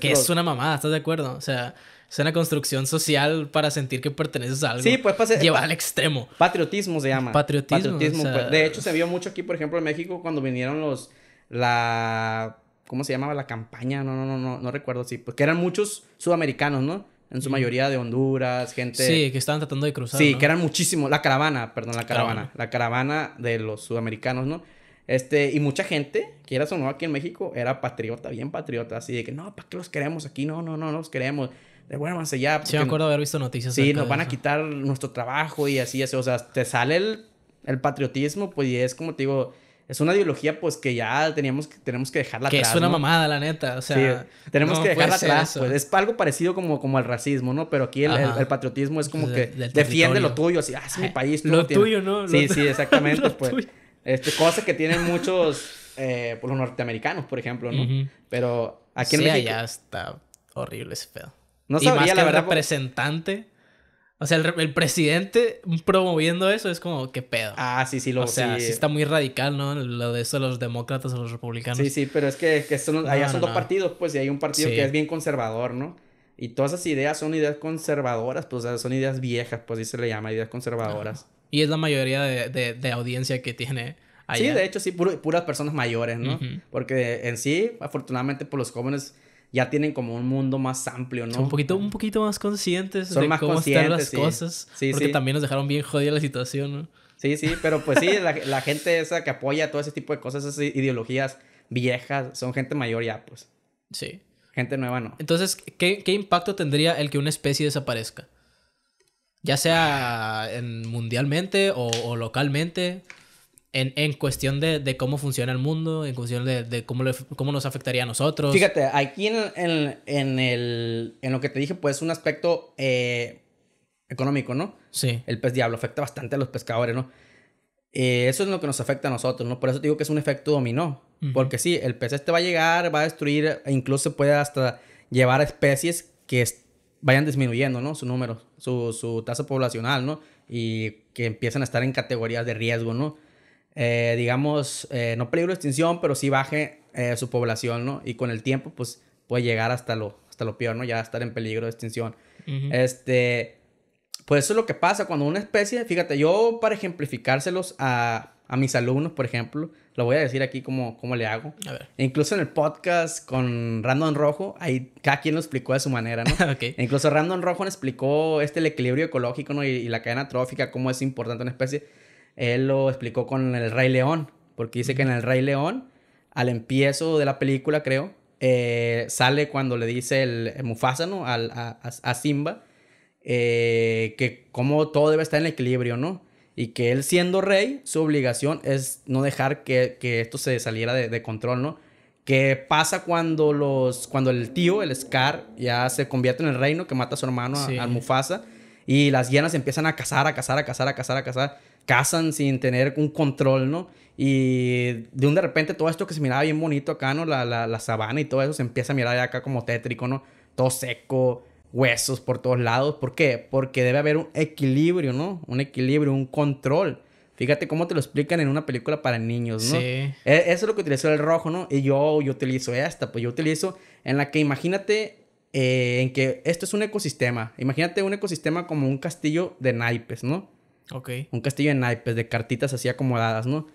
que es una mamada, ¿estás de acuerdo? O sea, es una construcción social para sentir que perteneces a algo. Sí, pues Llevar al extremo. Patriotismo se llama. Patriotismo. Pues. De hecho, se vio mucho aquí, por ejemplo, en México, cuando vinieron los. La. ¿Cómo se llamaba la campaña? No, no, no, no, no recuerdo. Sí, pues que eran muchos sudamericanos, ¿no? En su mm. mayoría de Honduras, gente. Sí, que estaban tratando de cruzar. Sí, que eran muchísimos. La caravana, perdón, la caravana. La caravana de los sudamericanos, ¿no? Este, y mucha gente, que era no, aquí en México, era patriota, bien patriota, así de que no, ¿para qué los queremos aquí? No, no, no, no los queremos. bueno, ya. allá. Sí, me acuerdo haber visto noticias. Sí, nos van a quitar nuestro trabajo y así, así. O sea, te sale el, patriotismo, pues, y es como te digo, es una ideología pues que ya teníamos que, tenemos que dejarla atrás. Que es una mamada, la neta. O sea, tenemos que dejarla atrás. Pues, es algo parecido como, como al racismo, ¿no? Pero aquí el, patriotismo es como que defiende lo tuyo, así, ah, es mi país. lo, tuyo, ¿no? Sí, sí, exactamente. pues. Este, cosa que tienen muchos, eh, pues, los norteamericanos, por ejemplo, ¿no? Pero aquí en sí, México... allá está horrible ese pedo. No y más que la verdad. El representante... O sea, el, presidente promoviendo eso es como, ¿qué pedo? Ah, sí, sí, lo O sea, sí. está muy radical, ¿no? Lo de eso los demócratas o los republicanos. Sí, sí, pero es que, que son, allá son dos partidos, pues, y hay un partido que es bien conservador, ¿no? Y todas esas ideas son ideas conservadoras, pues, son ideas viejas, pues, y se le llama ideas conservadoras. Y es la mayoría de, audiencia que tiene allá. Sí, de hecho, sí, puras personas mayores, ¿no? Porque en sí, afortunadamente, por pues, los jóvenes ya tienen como un mundo más amplio, ¿no? Son un poquito, un poquito más conscientes Son más cómo conscientes, están las cosas. Sí, porque también nos dejaron bien jodida la situación, ¿no? Sí, sí, pero pues sí, la, gente esa que apoya todo ese tipo de cosas, esas ideologías viejas, son gente mayor ya, pues. Sí. Gente nueva no. Entonces, qué impacto tendría el que una especie desaparezca? ya sea mundialmente o, localmente, en, en cuestión de, de, cómo funciona el mundo, en cuestión de, de cómo, cómo nos afectaría a nosotros. Fíjate, aquí en, en, el, en lo que te dije, pues un aspecto eh, económico, ¿no? Sí. El pez diablo afecta bastante a los pescadores, ¿no? Eh, eso es lo que nos afecta a nosotros, ¿no? Por eso te digo que es un efecto dominó. Porque sí, el pez este va a llegar, va a destruir, e incluso puede hasta llevar a especies que vayan disminuyendo, ¿no? Su número, su, tasa poblacional, ¿no? Y que empiezan a estar en categorías de riesgo, ¿no? Eh, digamos, eh, no peligro de extinción, pero sí baje eh, su población, ¿no? Y con el tiempo, pues, puede llegar hasta lo, hasta lo peor, ¿no? Ya estar en peligro de extinción. Este, pues eso es lo que pasa cuando una especie, fíjate, yo para ejemplificárselos a, a mis alumnos, por ejemplo, lo voy a decir aquí cómo, cómo le hago. A ver. E incluso en el podcast con Random Rojo, ahí cada quien lo explicó de su manera, ¿no? Ok. E incluso Random Rojo explicó este el equilibrio ecológico, ¿no? Y, la cadena trófica, cómo es importante una especie. Él lo explicó con el Rey León, porque dice que en el Rey León, al empiezo de la película, creo, eh, sale cuando le dice el, el Mufasa, ¿no? Al, a, Simba, eh, que cómo todo debe estar en equilibrio, ¿no? y que él siendo rey, su obligación es no dejar que, esto se saliera de, control, ¿no? qué pasa cuando, los, cuando el tío, el Scar, ya se convierte en el reino, que mata a su hermano, a al Mufasa, y las hienas empiezan a cazar, a cazar, a cazar, a cazar, a cazar, cazan sin tener un control, ¿no? Y de un de repente todo esto que se miraba bien bonito acá, ¿no? La, la, sabana y todo eso se empieza a mirar acá como tétrico, ¿no? Todo seco, huesos por todos lados. ¿Por qué? Porque debe haber un equilibrio, ¿no? Un equilibrio, un control. Fíjate cómo te lo explican en una película para niños, ¿no? Sí. E, eso es lo que utilizó el rojo, ¿no? Y yo, yo utilizo esta, pues yo utilizo en la que imagínate eh, en que esto es un ecosistema. Imagínate un ecosistema como un castillo de naipes, ¿no? Ok. Un castillo de naipes, de cartitas así acomodadas, ¿no?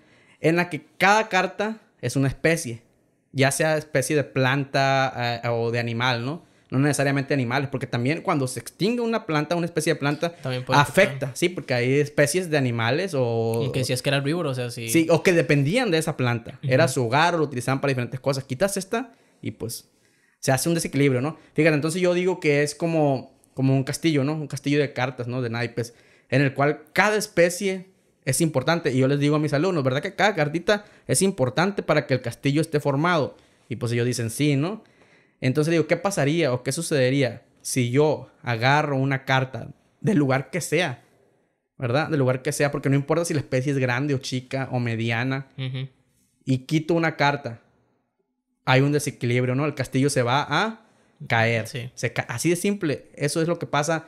En la que cada carta es una especie, ya sea especie de planta eh, o de animal, ¿no? no necesariamente animales, porque también cuando se extingue una planta, una especie de planta, afecta, sí, porque hay especies de animales o... Y que si es que era herbívoro, o sea, sí. Sí, o que dependían de esa planta, era su hogar o lo utilizaban para diferentes cosas, quitas esta y pues se hace un desequilibrio, ¿no? Fíjate, entonces yo digo que es como, como un castillo, ¿no? Un castillo de cartas, ¿no? De naipes, en el cual cada especie es importante, y yo les digo a mis alumnos, ¿verdad? Que cada cartita es importante para que el castillo esté formado, y pues ellos dicen sí, ¿no? Entonces digo, ¿qué pasaría o qué sucedería si yo agarro una carta del lugar que sea? ¿Verdad? Del lugar que sea, porque no importa si la especie es grande o chica o mediana, y quito una carta, hay un desequilibrio, ¿no? El castillo se va a caer. así de simple. Eso es lo que pasa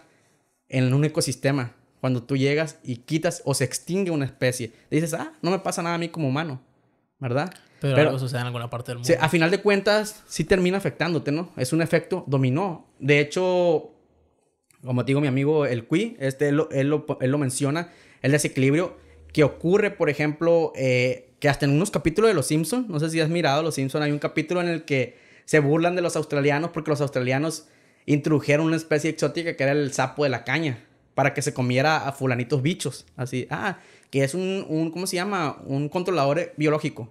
en un ecosistema. Cuando tú llegas y quitas o se extingue una especie, dices, ah, no me pasa nada a mí como humano, ¿verdad? Pero, algo sucede en alguna parte del mundo. a final de cuentas, sí termina afectándote, ¿no? Es un efecto dominó. De hecho, como te digo mi amigo el Cui, este, él, lo, él lo, menciona, el desequilibrio que ocurre, por ejemplo, eh, que hasta en unos capítulos de Los Simpsons, no sé si has mirado Los Simpsons, hay un capítulo en el que se burlan de los australianos porque los australianos introdujeron una especie exótica que era el sapo de la caña para que se comiera a fulanitos bichos, así, ah, que es un, un ¿cómo se llama? Un controlador biológico.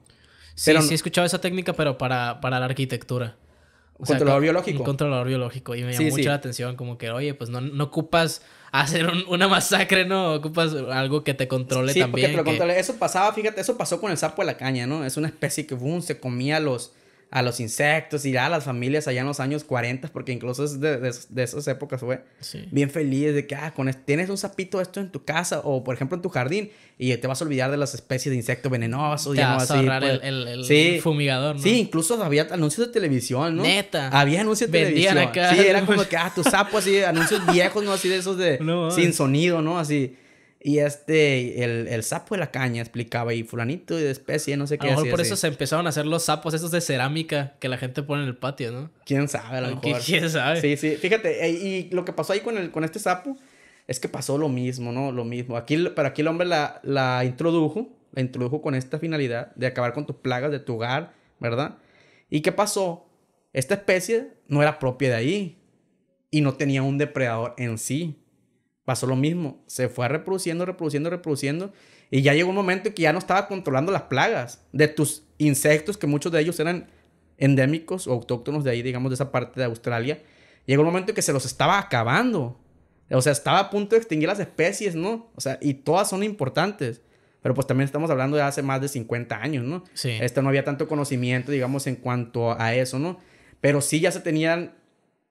Sí, sí he escuchado esa técnica, pero para, para la arquitectura. controlador biológico. Un controlador biológico. Y me llamó mucho la atención, como que, oye, pues no, ocupas hacer una masacre, ¿no? Ocupas algo que te controle también. Porque Eso pasaba, fíjate, eso pasó con el sapo de la caña, ¿no? Es una especie que boom, se comía los, a los insectos y a las familias allá en los años 40, porque incluso es de, esas épocas, fue Bien feliz de que, ah, con tienes un sapito esto en tu casa o, por ejemplo, en tu jardín y te vas a olvidar de las especies de insectos venenosos. Te ya vas a ahorrar pues. el, el, fumigador, ¿no? Sí, incluso había anuncios de televisión, ¿no? Neta. Había anuncios de Vendían televisión. Acá. Sí, era como que, ah, tu sapo así, anuncios viejos, ¿no? Así de esos de... sin sonido, ¿no? Así... Y este, el, sapo de la caña explicaba, y fulanito y de especie, no sé qué. A lo mejor por eso se empezaron a hacer los sapos esos de cerámica que la gente pone en el patio, ¿no? Quién sabe, a lo Quién sabe. Sí, sí. Fíjate, eh, y, lo que pasó ahí con, el, con este sapo es que pasó lo mismo, ¿no? Lo mismo. Aquí, pero aquí el hombre la, la introdujo, la introdujo con esta finalidad de acabar con tus plagas de tu hogar, ¿verdad? ¿Y qué pasó? Esta especie no era propia de ahí y no tenía un depredador en sí pasó lo mismo. Se fue reproduciendo, reproduciendo, reproduciendo. Y ya llegó un momento que ya no estaba controlando las plagas de tus insectos, que muchos de ellos eran endémicos o autóctonos de ahí, digamos, de esa parte de Australia. Llegó un momento que se los estaba acabando. O sea, estaba a punto de extinguir las especies, ¿no? O sea, y todas son importantes. Pero pues también estamos hablando de hace más de 50 años, ¿no? Sí. esto no había tanto conocimiento, digamos, en cuanto a eso, ¿no? Pero sí ya se tenían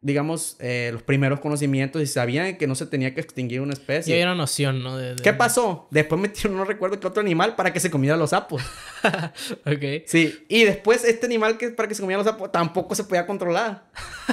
digamos, eh, los primeros conocimientos y sabían que no se tenía que extinguir una especie. Y hay una noción, ¿no? ¿Qué pasó? Después metieron, no recuerdo qué otro animal para que se comiera los sapos. ok. Sí, y después este animal que para que se comiera los sapos tampoco se podía controlar.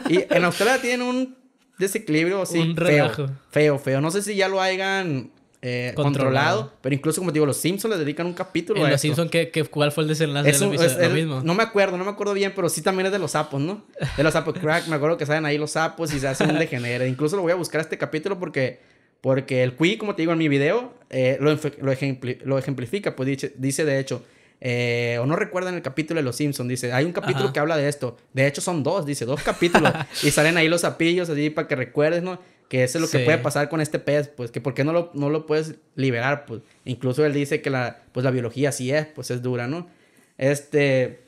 Y en Australia tienen un desequilibrio así. Un relajo. Feo, feo, feo. No sé si ya lo hayan eh, controlado. Pero incluso, como te digo, los Simpsons le dedican un capítulo en a los Simpsons, ¿qué, cuál fue el desenlace mismo? No me acuerdo, no me acuerdo bien, pero sí también es de los sapos, ¿no? De los sapos crack. Me acuerdo que salen ahí los sapos y se hacen un degenere. incluso lo voy a buscar este capítulo porque... Porque el Qui, como te digo en mi video, eh, lo, lo, lo, ejemplifica. Pues dice, dice de hecho... Eh, o no recuerdan el capítulo de Los Simpsons, dice, hay un capítulo que habla de esto, de hecho son dos, dice, dos capítulos, y salen ahí los sapillos así para que recuerdes, ¿no? Que eso es lo que puede pasar con este pez, pues, que por qué no lo, no lo puedes liberar, pues. Incluso él dice que la, pues, la biología sí es, pues es dura, ¿no? Este,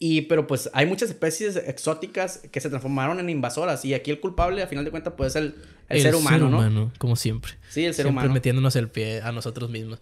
y, pero pues hay muchas especies exóticas que se transformaron en invasoras y aquí el culpable, a final de cuentas, puede ser el, ser humano, ser humano como siempre. Sí, el ser humano. metiéndonos el pie a nosotros mismos.